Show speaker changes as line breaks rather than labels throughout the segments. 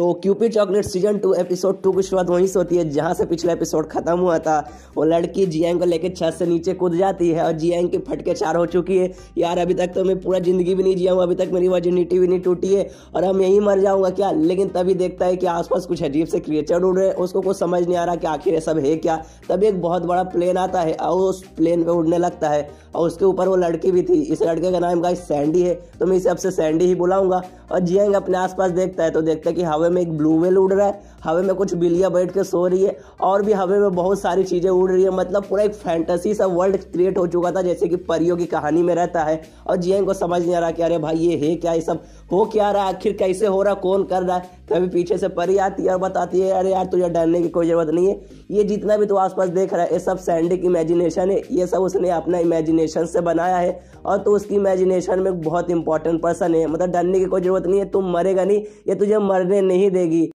तो क्यूपी chocolate season two episode two की शुरुआत वहीं से होती है जहाँ से पिछला एपिसोड खत्म हुआ था वो लड़की जियांग को लेकर छत से नीचे कूद जाती है और जियांग की फटके चार हो चुकी है यार अभी तक तो मैं पूरा जिंदगी भी नहीं जिया हूँ अभी तक मेरी वर्जिनिटी भी नहीं टूटी है और हम यहीं मर जाऊँगा क्या लेकिन तभी देखता है कि आसपास कुछ अजीब से क्रिएचर उड़ रहे हैं उसको कुछ समझ नहीं आ रहा कि आखिर ये सब है क्या तभी एक बहुत बड़ा प्लेन आता है और उस प्लेन पर उड़ने लगता है और उसके ऊपर वो लड़की भी थी इस लड़के का नाम गाइस सैंडी है तो मैं इसे अब से सैंडी ही बुलाऊंगा और जियांग अपने आसपास देखता है तो देखता है कि हवा में एक ब्लू वेल उड़ रहा है हवा में कुछ बिल्लियाँ बैठ के सो रही है और भी हवे में बहुत सारी चीज़ें उड़ रही है मतलब पूरा एक फैंटेसी सा वर्ल्ड क्रिएट हो चुका था जैसे कि परियों की कहानी में रहता है और जी को समझ नहीं आ रहा कि अरे भाई ये है क्या ये सब हो क्या रहा है आखिर कैसे हो रहा कौन कर रहा है तभी पीछे से परी आती है और बताती है अरे यार तुझे डरने की कोई ज़रूरत नहीं है ये जितना भी तू आसपास देख रहा है ये सब सैंडिक इमेजिनेशन है ये सब उसने अपना इमेजिनेशन से बनाया है और तो उसकी इमेजिनेशन में बहुत इंपॉर्टेंट पर्सन है मतलब डरने की कोई ज़रूरत नहीं है तुम मरेगा नहीं ये तुझे मरने नहीं देगी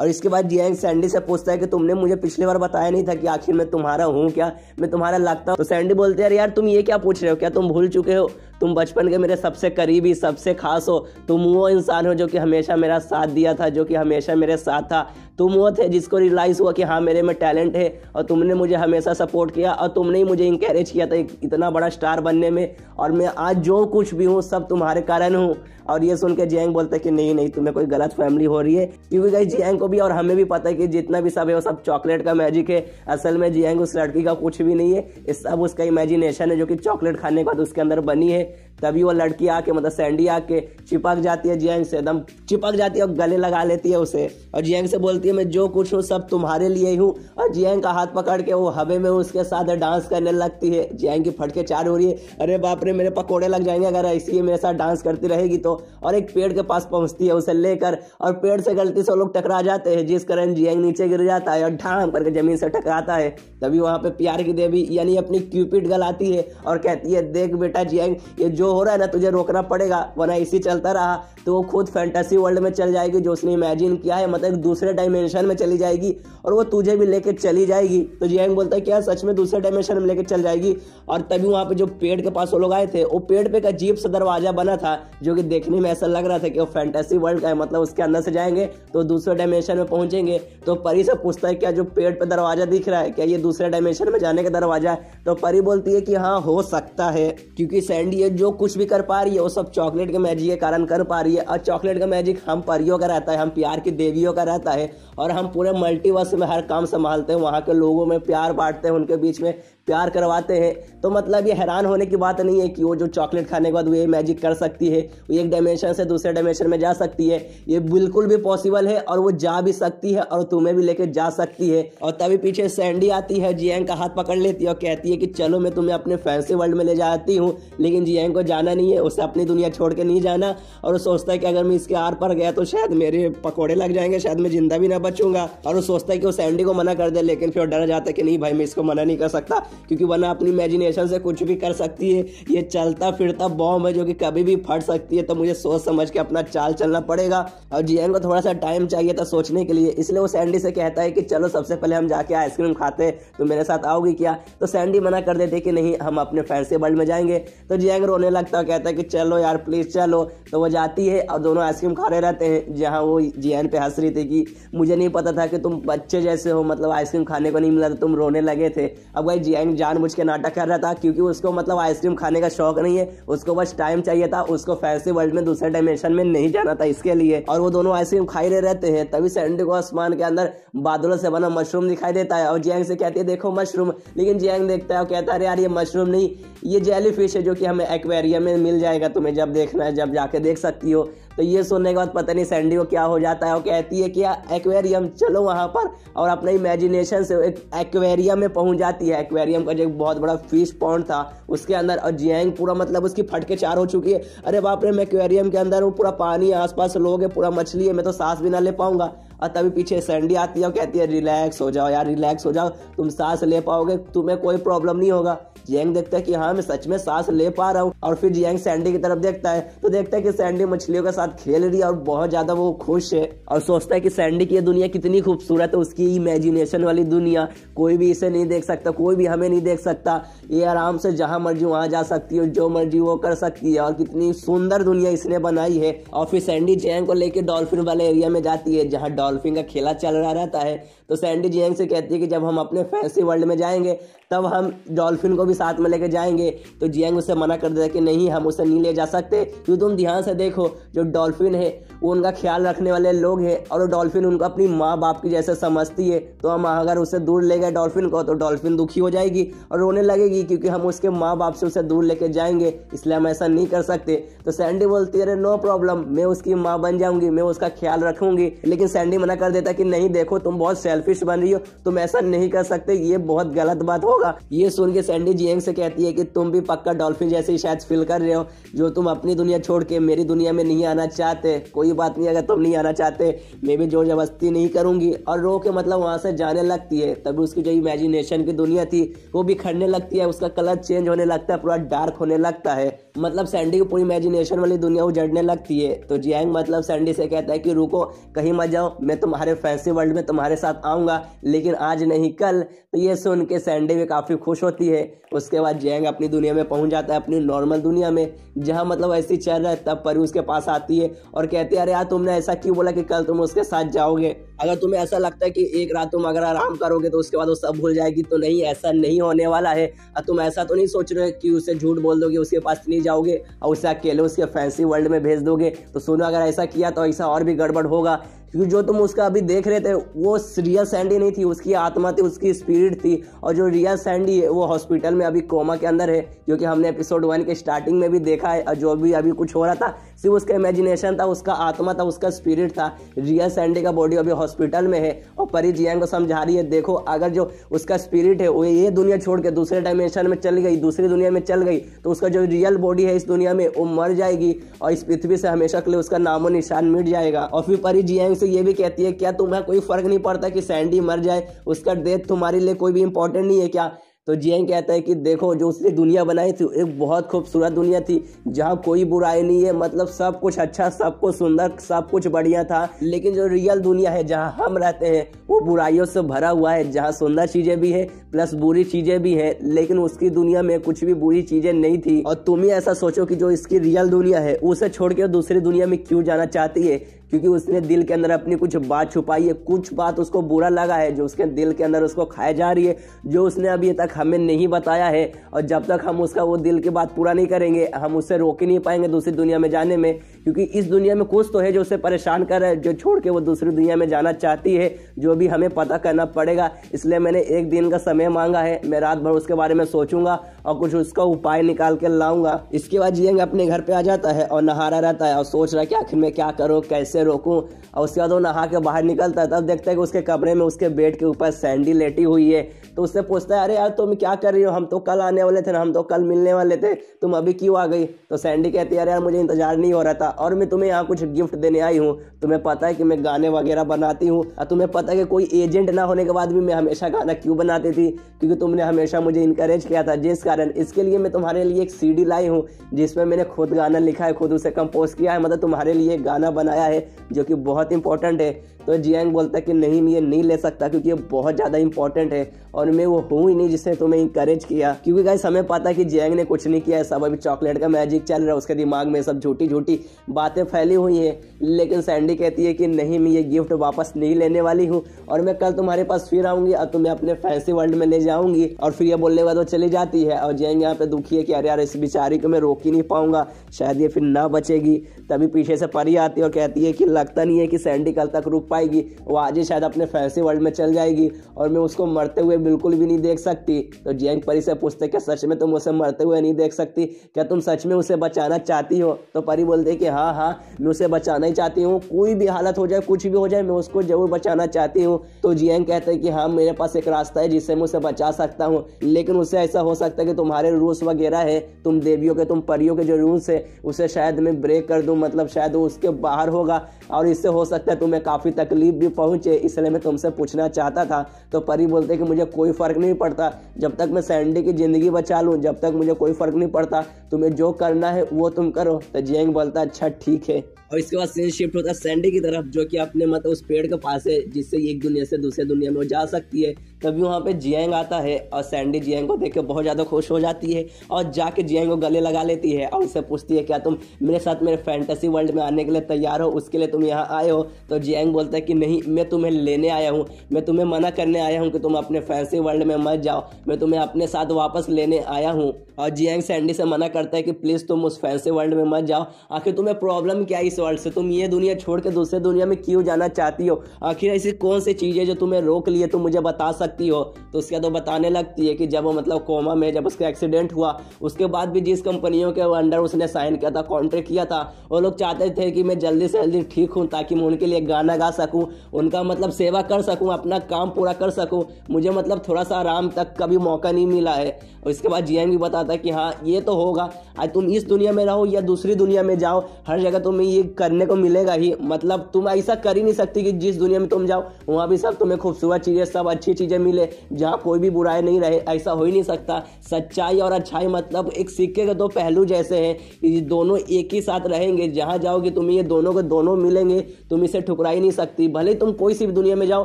और इसके बाद जियांग सैंडी से पूछता है कि तुमने मुझे पिछली बार बताया नहीं था कि आखिर मैं तुम्हारा हूँ क्या मैं तुम्हारा लगता हूँ तो सैंडी बोलते हैं यार तुम ये क्या पूछ रहे हो क्या तुम भूल चुके हो तुम बचपन के मेरे सबसे करीबी सबसे खास हो तुम वो इंसान हो जो कि हमेशा मेरा साथ दिया था जो कि हमेशा मेरे साथ था तुम वो थे जिसको रियलाइज़ हुआ कि हाँ मेरे में टैलेंट है और तुमने मुझे हमेशा सपोर्ट किया और तुमने ही मुझे इंकरेज किया था इतना बड़ा स्टार बनने में और मैं आज जो कुछ भी हूँ सब तुम्हारे कारण हूँ और ये सुन के जैंग बोलते कि नहीं नहीं तुम्हें कोई गलत फैमिली हो रही है क्योंकि जैंग को को भी और हमें भी पता है कि जितना भी सब है वो सब चॉकलेट का मैजिक है असल में जियांग उस लड़की का कुछ भी नहीं है इस सब उसका इमेजिनेशन है जो कि चॉकलेट खाने के बाद उसके अंदर बनी है तभी वो लड़की आके मतलब सैंडी आके चिपक जाती है जियांग से एकदम चिपक जाती है और गले लगा लेती है उसे और जियांग से बोलती है मैं जो कुछ हूँ सब तुम्हारे लिए ही हूँ और जियांग का हाथ पकड़ के वो हवे में उसके साथ डांस करने लगती है जियांग की फटके चार हो रही है अरे बाप रे मेरे पकौड़े लग जाएंगे अगर ऐसी मेरे साथ डांस करती रहेगी तो और एक पेड़ के पास पहुँचती है उसे लेकर और पेड़ से गलती से वो लोग टकरा जाते जाते हैं जिस कारण जियांग नीचे गिर जाता है और ढाम करके जमीन से टकराता है तभी वहाँ पे प्यार की देवी यानी अपनी क्यूपिड गलाती है और कहती है देख बेटा जियांग ये जो हो रहा है ना तुझे रोकना पड़ेगा वरना इसी चलता रहा तो वो खुद फैंटेसी वर्ल्ड में चल जाएगी जो उसने इमेजिन किया है मतलब दूसरे डायमेंशन में चली जाएगी और वो तुझे भी लेके चली जाएगी तो जियांग बोलता है क्या सच में दूसरे डायमेंशन में लेके चल जाएगी और तभी वहाँ पे जो पेड़ के पास वो लोग आए थे वो पेड़ पे एक अजीब सा दरवाजा बना था जो कि देखने में ऐसा लग रहा था कि वो फैंटेसी वर्ल्ड का है मतलब उसके अंदर से जाएंगे तो दूसरे डायमेंशन डायमेंशन में पहुंचेंगे तो परी से पूछता है क्या जो पेड़ पे दरवाजा दिख रहा है क्या ये दूसरे डायमेंशन में जाने का दरवाजा है तो परी बोलती है कि हाँ हो सकता है क्योंकि सैंडी ये जो कुछ भी कर पा रही है वो सब चॉकलेट के मैजिक के कारण कर पा रही है और चॉकलेट का मैजिक हम परियों का रहता है हम प्यार की देवियों का रहता है और हम पूरे मल्टीवर्स में हर काम संभालते हैं वहाँ के लोगों में प्यार बांटते हैं उनके बीच में प्यार करवाते हैं तो मतलब ये हैरान होने की बात नहीं है कि वो जो चॉकलेट खाने के बाद वो ये मैजिक कर सकती है वो एक डायमेंशन से दूसरे डायमेंशन में जा सकती है ये बिल्कुल भी पॉसिबल है और वो जा भी सकती है और तुम्हें भी लेके जा सकती है और तभी पीछे सैंडी आती है जियांग का हाथ पकड़ लेती है और कहती है कि चलो मैं तुम्हें अपने फैंसी वर्ल्ड में ले जाती हूँ लेकिन जियांग को जाना नहीं है उसे अपनी दुनिया छोड़ के नहीं जाना और वो सोचता है कि अगर मैं इसके आर पर गया तो शायद मेरे पकौड़े लग जाएंगे शायद मैं जिंदा भी ना बचूंगा और वो सोचता है कि वो सैंडी को मना कर दे लेकिन फिर डर जाता है कि नहीं भाई मैं इसको मना नहीं कर सकता क्योंकि वरना अपनी इमेजिनेशन से कुछ भी कर सकती है ये चलता फिरता बॉम्ब है जो कि कभी भी फट सकती है तो मुझे सोच समझ के अपना चाल चलना पड़ेगा और जीएन को थोड़ा सा टाइम चाहिए था सोचने के लिए इसलिए वो सैंडी से कहता है कि चलो सबसे पहले हम जाके आइसक्रीम खाते हैं तो मेरे साथ आओगी क्या तो सैंडी मना कर देते कि नहीं हम अपने फैंसी वर्ल्ड में जाएंगे तो जियांग रोने लगता है कहता है कि चलो यार प्लीज़ चलो तो वो जाती है और दोनों आइसक्रीम खा रहे रहते हैं जहाँ वो जियान पे हंस रही थी कि मुझे नहीं पता था कि तुम बच्चे जैसे हो मतलब आइसक्रीम खाने को नहीं मिला था तो तुम रोने लगे थे अब भाई जियान बैंक जानबूझ के नाटक कर रहा था क्योंकि उसको मतलब आइसक्रीम खाने का शौक नहीं है उसको बस टाइम चाहिए था उसको फैंसी वर्ल्ड में दूसरे डायमेंशन में नहीं जाना था इसके लिए और वो दोनों आइसक्रीम खाई रहे रहते हैं तभी सैंडी को आसमान के अंदर बादलों से बना मशरूम दिखाई देता है और जियांग से कहती है देखो मशरूम लेकिन जियांग देखता है और कहता है यार ये मशरूम नहीं ये जेली फिश है जो कि हमें एक्वेरियम में मिल जाएगा तुम्हें जब देखना है जब जाके देख सकती हो तो ये सुनने के बाद पता नहीं सैंडी को क्या हो जाता है वो कहती है कि एक्वेरियम चलो वहाँ पर और अपने इमेजिनेशन से एक एक्वेरियम में पहुँच जाती है एक्वेरियम का जो बहुत बड़ा फिश पॉन्ड था उसके अंदर और जियांग पूरा मतलब उसकी फटके चार हो चुकी है अरे बाप रे मैं एक्वेरियम के अंदर वो पूरा पानी आसपास लोग है पूरा मछली है मैं तो सांस भी ना ले पाऊंगा और तभी पीछे सैंडी आती है और कहती है रिलैक्स हो जाओ यार रिलैक्स हो जाओ तुम सांस ले पाओगे तुम्हें कोई प्रॉब्लम नहीं होगा जियांग देखता है कि हाँ मैं सच में सांस ले पा रहा हूँ और फिर जियांग सैंडी की तरफ देखता है तो देखता है कि सैंडी मछलियों के साथ खेल रही है और बहुत ज्यादा वो खुश है और सोचता है कि सैंडी की ये दुनिया कितनी खूबसूरत है उसकी इमेजिनेशन वाली दुनिया कोई भी इसे नहीं देख सकता कोई भी हमें नहीं देख सकता ये आराम से जहां मर्जी वहां जा सकती है जो मर्जी वो कर सकती है और कितनी सुंदर दुनिया इसने बनाई है और फिर सैंडी जैंग को लेकर डॉल्फिन वाले एरिया में जाती है जहाँ डॉल्फिन का खेला चल रहा रहता है तो सैंडी जियांग से कहती है कि जब हम अपने फैंसी वर्ल्ड में जाएंगे तब हम डॉल्फिन को भी साथ में लेके जाएंगे तो जियांग उससे मना कर देता है कि नहीं हम उसे नहीं ले जा सकते क्योंकि तुम ध्यान से देखो जो डॉल्फिन है वो उनका ख्याल रखने वाले लोग हैं और वो डॉल्फिन उनको अपनी माँ बाप की जैसे समझती है तो हम अगर उसे दूर ले गए डॉल्फिन को तो डॉल्फिन दुखी हो जाएगी और रोने लगेगी क्योंकि हम उसके माँ बाप से उसे दूर लेके जाएंगे इसलिए हम ऐसा नहीं कर सकते तो सैंडी बोलती है अरे नो प्रॉब्लम मैं उसकी माँ बन जाऊंगी मैं उसका ख्याल रखूंगी लेकिन सैंडी मना कर देता कि नहीं देखो तुम बहुत सेल्फिश बन रही हो तुम ऐसा नहीं कर सकते ये बहुत गलत बात होगा ये सुन के सैंडी जियंग से कहती है कि तुम भी पक्का डॉल्फिन जैसे ही शायद फील कर रहे हो जो तुम अपनी दुनिया छोड़ के मेरी दुनिया में नहीं आना चाहते कोई बात नहीं अगर तुम नहीं आना चाहते मैं भी जोर जबरदस्ती नहीं करूंगी और रो के मतलब वहां से जाने लगती है तभी उसकी जो इमेजिनेशन की दुनिया थी वो बिखरने लगती है उसका कलर चेंज होने लगता है पूरा डार्क होने लगता है मतलब सैंडी की पूरी इमेजिनेशन वाली दुनिया उजड़ने लगती है तो जियांग मतलब सैंडी से कहता है कि रुको कहीं मत जाओ मैं तुम्हारे फैंसी वर्ल्ड में तुम्हारे साथ आऊँगा लेकिन आज नहीं कल तो ये सुन के सैंडी भी काफ़ी खुश होती है उसके बाद जियांग अपनी दुनिया में पहुँच जाता है अपनी नॉर्मल दुनिया में जहाँ मतलब ऐसी चल रहा है तब परी उसके पास आती है और कहती है अरे यार तुमने ऐसा क्यों बोला कि कल तुम उसके साथ जाओगे अगर तुम्हें ऐसा लगता है कि एक रात तुम अगर आराम करोगे तो उसके बाद वो सब भूल जाएगी तो नहीं ऐसा नहीं होने वाला है और तुम ऐसा तो नहीं सोच रहे कि उसे झूठ बोल दोगे उसके पास नहीं जाओगे और उसे अकेले उसके फैंसी वर्ल्ड में भेज दोगे तो सुनो अगर ऐसा किया तो ऐसा और भी गड़बड़ होगा क्योंकि जो तुम उसका अभी देख रहे थे वो रियल सैंडी नहीं थी उसकी आत्मा थी उसकी स्पिरिट थी और जो रिया सैंडी है वो हॉस्पिटल में अभी कोमा के अंदर है जो कि हमने एपिसोड वन के स्टार्टिंग में भी देखा है और जो भी अभी कुछ हो रहा था सिर्फ उसका इमेजिनेशन था उसका आत्मा था उसका स्पिरिट था रिया सैंडी का बॉडी अभी हॉस्पिटल में है और परी जियांग को समझा रही है देखो अगर जो उसका स्पिरिट है वो ये दुनिया छोड़ के दूसरे डायमेंशन में चल गई दूसरी दुनिया में चल गई तो उसका जो रियल बॉडी है इस दुनिया में वो मर जाएगी और इस पृथ्वी से हमेशा के लिए उसका नामो निशान मिट जाएगा और फिर परी जियांग से ये भी कहती है क्या तुम्हें कोई फर्क नहीं पड़ता कि सैंडी मर जाए उसका डेथ तुम्हारे लिए कोई भी इंपॉर्टेंट नहीं है क्या तो जियन कहता है कि देखो जो उसने दुनिया बनाई थी एक बहुत खूबसूरत दुनिया थी जहाँ कोई बुराई नहीं है मतलब सब कुछ अच्छा सब कुछ सुंदर सब कुछ बढ़िया था लेकिन जो रियल दुनिया है जहाँ हम रहते हैं वो बुराइयों से भरा हुआ है जहाँ सुंदर चीजें भी है प्लस बुरी चीजें भी है लेकिन उसकी दुनिया में कुछ भी बुरी चीजें नहीं थी और तुम ही ऐसा सोचो कि जो इसकी रियल दुनिया है उसे छोड़ के दूसरी दुनिया में क्यों जाना चाहती है क्योंकि उसने दिल के अंदर अपनी कुछ बात छुपाई है कुछ बात उसको बुरा लगा है जो उसके दिल के अंदर उसको खाया जा रही है जो उसने अभी तक हमें नहीं बताया है और जब तक हम उसका वो दिल की बात पूरा नहीं करेंगे हम उससे रोक ही नहीं पाएंगे दूसरी दुनिया में जाने में क्योंकि इस दुनिया में कुछ तो है जो उसे परेशान कर रहा है जो छोड़ के वो दूसरी दुनिया में जाना चाहती है जो भी हमें पता करना पड़ेगा इसलिए मैंने एक दिन का समय मांगा है मैं रात भर उसके बारे में सोचूंगा और कुछ उसका उपाय निकाल के लाऊंगा इसके बाद जियंग अपने घर पे आ जाता है और नहारा रहता है और सोच रहा है कि आखिर मैं क्या करूँ कैसे रोकूँ और उसके बाद वो नहा के बाहर निकलता है तब देखता है कि उसके कमरे में उसके बेड के ऊपर सैंडी लेटी हुई है तो उससे पूछता है अरे यार तुम क्या कर रही हो हम तो कल आने वाले थे ना हम तो कल मिलने वाले थे तुम अभी क्यों आ गई तो सैंडी कहती है अरे यार मुझे इंतजार नहीं हो रहा था और मैं तुम्हें यहाँ कुछ गिफ्ट देने आई हूँ तुम्हें पता है कि मैं गाने वगैरह बनाती हूँ और तुम्हें पता है कि कोई एजेंट ना होने के बाद भी मैं हमेशा गाना क्यों बनाती थी क्योंकि तुमने हमेशा मुझे इंकरेज किया था जिस कारण इसके लिए मैं तुम्हारे लिए एक डी लाई हूँ जिसमें मैंने खुद गाना लिखा है खुद उसे कंपोज किया है मतलब तुम्हारे लिए गाना बनाया है जो कि बहुत इंपॉर्टेंट है तो जियांग बोलता है कि नहीं ये नहीं ले सकता क्योंकि ये बहुत ज़्यादा इंपॉर्टेंट है और मैं वो हूँ ही नहीं जिसने तुम्हें इंकरेज किया क्योंकि गाइस हमें है कि जियांग ने कुछ नहीं किया है सब अभी चॉकलेट का मैजिक चल रहा है उसके दिमाग में सब झूठी झूठी बातें फैली हुई हैं लेकिन सैंडी कहती है कि नहीं मैं ये गिफ्ट वापस नहीं लेने वाली हूँ और मैं कल तुम्हारे पास फिर आऊंगी और तुम्हें अपने फैंसी वर्ल्ड में ले जाऊंगी और फिर ये बोलने के बाद वो चली जाती है और जैन यहाँ पे दुखी है कि अरे यार इस बेचारी को मैं रोक ही नहीं पाऊंगा शायद ये फिर ना बचेगी तभी पीछे से परी आती है और कहती है कि लगता नहीं है कि सैंडी कल तक रुक पाएगी वो आज ही शायद अपने फैंसी वर्ल्ड में चल जाएगी और मैं उसको मरते हुए बिल्कुल भी नहीं देख सकती तो जैन परी से पूछते क्या सच में तुम उसे मरते हुए नहीं देख सकती क्या तुम सच में उसे बचाना चाहती हो तो परी बोलते कि हाँ हाँ मैं उसे बचाना ही चाहती हूँ कोई भी हालत हो जाए कुछ भी हो जाए मैं उसको जरूर बचाना चाहती हूँ तो जियांग कहते हैं कि हाँ मेरे पास एक रास्ता है जिससे मैं उसे बचा सकता हूँ लेकिन उससे ऐसा हो सकता है कि तुम्हारे रूल्स वगैरह है तुम देवियों के तुम परियों के जो रूल्स है उसे शायद मैं ब्रेक कर दूँ मतलब शायद वो उसके बाहर होगा और इससे हो सकता है तुम्हें काफ़ी तकलीफ भी पहुँचे इसलिए मैं तुमसे पूछना चाहता था तो परी बोलते कि मुझे कोई फ़र्क नहीं पड़ता जब तक मैं सैंडी की ज़िंदगी बचा लूँ जब तक मुझे कोई फ़र्क नहीं पड़ता तुम्हें जो करना है वो तुम करो तो जियांग बोलता अच्छा ठीक है और इसके बाद सीन शिफ्ट होता है सैंडी की तरफ जो कि अपने मतलब उस पेड़ के पास है जिससे एक दुनिया से दूसरे दुनिया में जा सकती है तभी वहाँ पे जियांग आता है और सैंडी जियांग को देख के बहुत ज़्यादा खुश हो जाती है और जाके जियांग को गले लगा लेती है और उससे पूछती है क्या तुम मेरे साथ मेरे फैंटेसी वर्ल्ड में आने के लिए तैयार हो उसके लिए तुम यहाँ आए हो तो जियांग बोलता है कि नहीं मैं तुम्हें लेने आया हूँ मैं तुम्हें मना करने आया हूँ कि तुम अपने फैंसी वर्ल्ड में मत जाओ मैं तुम्हें अपने साथ वापस लेने आया हूँ और जियांग सैंडी से मना करता है कि प्लीज़ तुम उस फैंसी वर्ल्ड में मत जाओ आखिर तुम्हें प्रॉब्लम क्या है इस वर्ल्ड से तुम ये दुनिया छोड़ के दूसरे दुनिया में क्यों जाना चाहती हो आखिर ऐसी कौन सी चीज़ है जो तुम्हें रोक लिए तुम मुझे बता सकते सकती हो तो उसके तो बताने लगती है कि जब वो मतलब कोमा में जब उसका एक्सीडेंट हुआ उसके बाद भी जिस कंपनियों के अंडर उसने साइन किया था कॉन्ट्रैक्ट किया था वो लोग चाहते थे कि मैं जल्दी से जल्दी ठीक हूँ ताकि मैं उनके लिए गाना गा सकूँ उनका मतलब सेवा कर सकूँ अपना काम पूरा कर सकूँ मुझे मतलब थोड़ा सा आराम तक कभी मौका नहीं मिला है और इसके बाद जी भी बताता है कि हाँ ये तो होगा आज तुम इस दुनिया में रहो या दूसरी दुनिया में जाओ हर जगह तुम्हें ये करने को मिलेगा ही मतलब तुम ऐसा कर ही नहीं सकती कि जिस दुनिया में तुम जाओ वहाँ भी सब तुम्हें खूबसूरत चीज़ें सब अच्छी चीज़ें सिक्के मिले जहाँ कोई भी बुराई नहीं रहे ऐसा हो ही नहीं सकता सच्चाई और अच्छाई मतलब एक सिक्के के दो पहलू जैसे हैं ये दोनों एक ही साथ रहेंगे जहाँ जाओगे तुम्हें ये दोनों के दोनों मिलेंगे तुम इसे ठुकरा ही नहीं सकती भले तुम कोई सी दुनिया में जाओ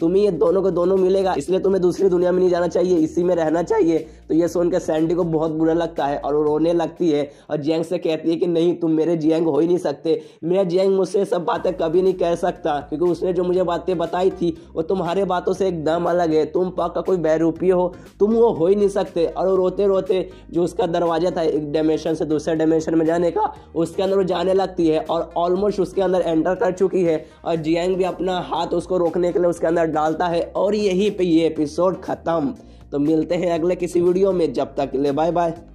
तुम्हें ये दोनों के दोनों मिलेगा इसलिए तुम्हें दूसरी दुनिया में नहीं जाना चाहिए इसी में रहना चाहिए तो ये सुनकर सैंडी को बहुत बुरा लगता है और रोने लगती है और जेंग से कहती है कि नहीं तुम मेरे जेंग हो ही नहीं सकते मेरा जेंग मुझसे सब बातें कभी नहीं कह सकता क्योंकि उसने जो मुझे बातें बताई थी वो तुम्हारे बातों से एकदम अलग है तुम पाक का कोई बैरूपी हो तुम वो हो ही नहीं सकते और वो रोते रोते जो उसका दरवाज़ा था एक डायमेंशन से दूसरे डायमेंशन में जाने का उसके अंदर वो जाने लगती है और ऑलमोस्ट उसके अंदर एंटर कर चुकी है और जियांग भी अपना हाथ उसको रोकने के लिए उसके अंदर डालता है और यहीं पर ये एपिसोड ख़त्म तो मिलते हैं अगले किसी वीडियो में जब तक के लिए बाय बाय